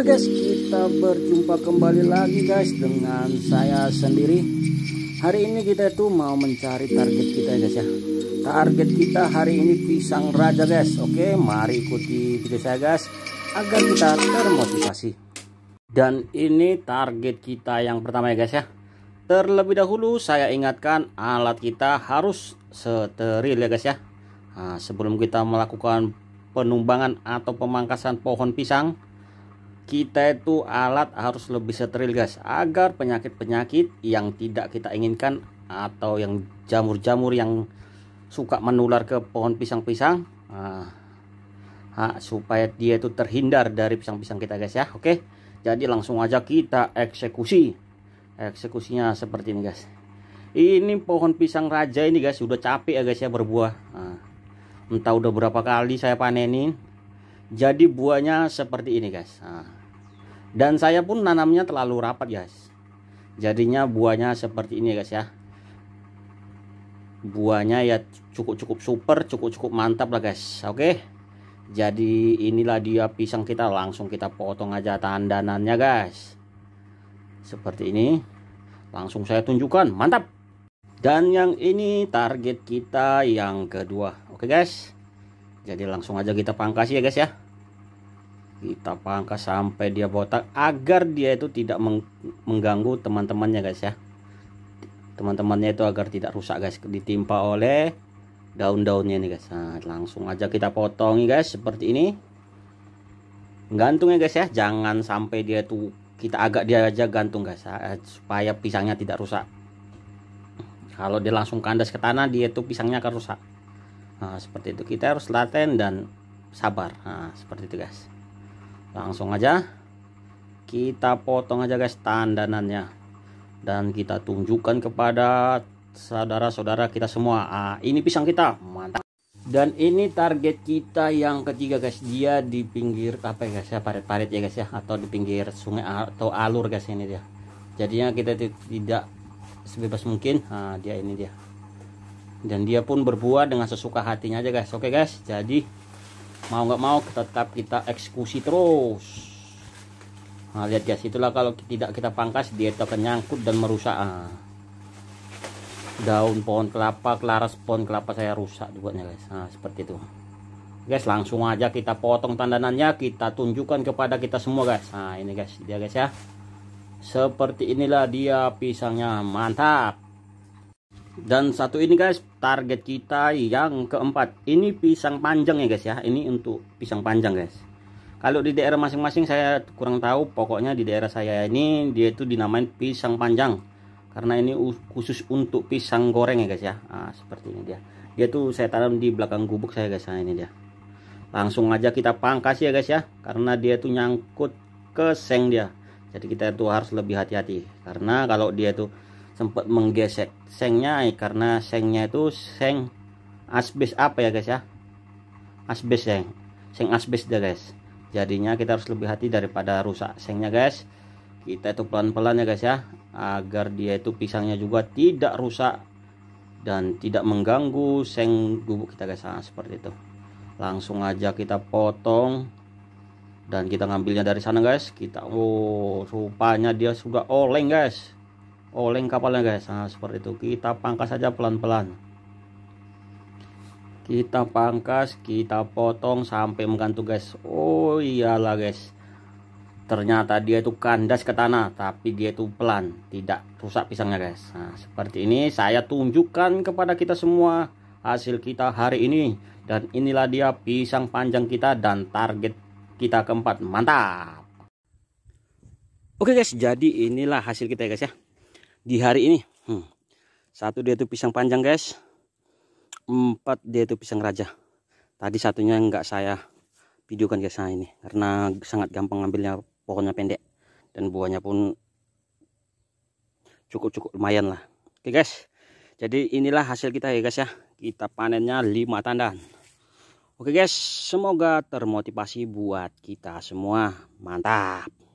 Oke guys, kita berjumpa kembali lagi guys dengan saya sendiri. Hari ini kita itu mau mencari target kita guys ya. Target kita hari ini pisang raja guys. Oke, mari ikuti video saya guys agar kita termotivasi. Dan ini target kita yang pertama ya guys ya. Terlebih dahulu saya ingatkan alat kita harus steril ya guys ya. Nah, sebelum kita melakukan penumbangan atau pemangkasan pohon pisang kita itu alat harus lebih steril guys agar penyakit-penyakit yang tidak kita inginkan atau yang jamur-jamur yang suka menular ke pohon pisang-pisang uh, supaya dia itu terhindar dari pisang-pisang kita guys ya oke jadi langsung aja kita eksekusi eksekusinya seperti ini guys ini pohon pisang raja ini guys sudah capek ya guys ya berbuah uh, entah udah berapa kali saya panenin jadi buahnya seperti ini guys nah, dan saya pun nanamnya terlalu rapat guys jadinya buahnya seperti ini guys ya buahnya ya cukup-cukup super cukup-cukup mantap lah guys oke jadi inilah dia pisang kita langsung kita potong aja tandanannya guys seperti ini langsung saya tunjukkan mantap dan yang ini target kita yang kedua oke guys jadi langsung aja kita pangkas ya guys ya kita pangkas sampai dia botak agar dia itu tidak meng mengganggu teman-temannya guys ya teman-temannya itu agar tidak rusak guys ditimpa oleh daun-daunnya nih guys nah, langsung aja kita potongi guys seperti ini gantung ya guys ya jangan sampai dia itu kita agak dia aja gantung guys ya, eh, supaya pisangnya tidak rusak kalau dia langsung kandas ke tanah dia tuh pisangnya akan rusak nah, seperti itu kita harus laten dan sabar nah, seperti itu guys langsung aja kita potong aja guys tandanannya dan kita tunjukkan kepada saudara-saudara kita semua ah, ini pisang kita mantap dan ini target kita yang ketiga guys dia di pinggir apa ya guys ya parit-parit ya guys ya atau di pinggir sungai atau alur guys ini dia jadinya kita tidak sebebas mungkin nah, dia ini dia dan dia pun berbuat dengan sesuka hatinya aja guys oke guys jadi mau nggak mau tetap kita eksekusi terus nah lihat guys itulah kalau tidak kita pangkas dia akan nyangkut dan merusak ah. daun pohon kelapa kelaras pohon kelapa saya rusak nih guys nah seperti itu guys langsung aja kita potong tandanannya kita tunjukkan kepada kita semua guys nah ini guys dia guys ya seperti inilah dia pisangnya mantap dan satu ini guys, target kita yang keempat. Ini pisang panjang ya guys ya. Ini untuk pisang panjang guys. Kalau di daerah masing-masing saya kurang tahu, pokoknya di daerah saya ini dia itu dinamain pisang panjang. Karena ini khusus untuk pisang goreng ya guys ya. Nah, seperti ini dia. Dia tuh saya tanam di belakang gubuk saya guys. Nah, ini dia. Langsung aja kita pangkas ya guys ya. Karena dia tuh nyangkut ke seng dia. Jadi kita itu harus lebih hati-hati. Karena kalau dia tuh sempat menggesek sengnya eh, karena sengnya itu seng asbes apa ya guys ya asbes seng seng asbes deh guys jadinya kita harus lebih hati daripada rusak sengnya guys kita itu pelan-pelan ya guys ya agar dia itu pisangnya juga tidak rusak dan tidak mengganggu seng gubuk kita guys nah, seperti itu langsung aja kita potong dan kita ngambilnya dari sana guys kita oh rupanya dia sudah oleng guys oleng kapalnya guys nah seperti itu kita pangkas saja pelan-pelan kita pangkas kita potong sampai menggantung guys oh iyalah guys ternyata dia itu kandas ke tanah tapi dia itu pelan tidak rusak pisangnya guys nah seperti ini saya tunjukkan kepada kita semua hasil kita hari ini dan inilah dia pisang panjang kita dan target kita keempat mantap oke guys jadi inilah hasil kita ya guys ya di hari ini hmm. satu dia itu pisang panjang guys empat dia itu pisang raja tadi satunya nggak saya videokan guys nah ini karena sangat gampang ngambilnya pokoknya pendek dan buahnya pun cukup-cukup lumayan lah oke guys jadi inilah hasil kita ya guys ya kita panennya 5 tandan Oke guys, semoga termotivasi buat kita semua. Mantap.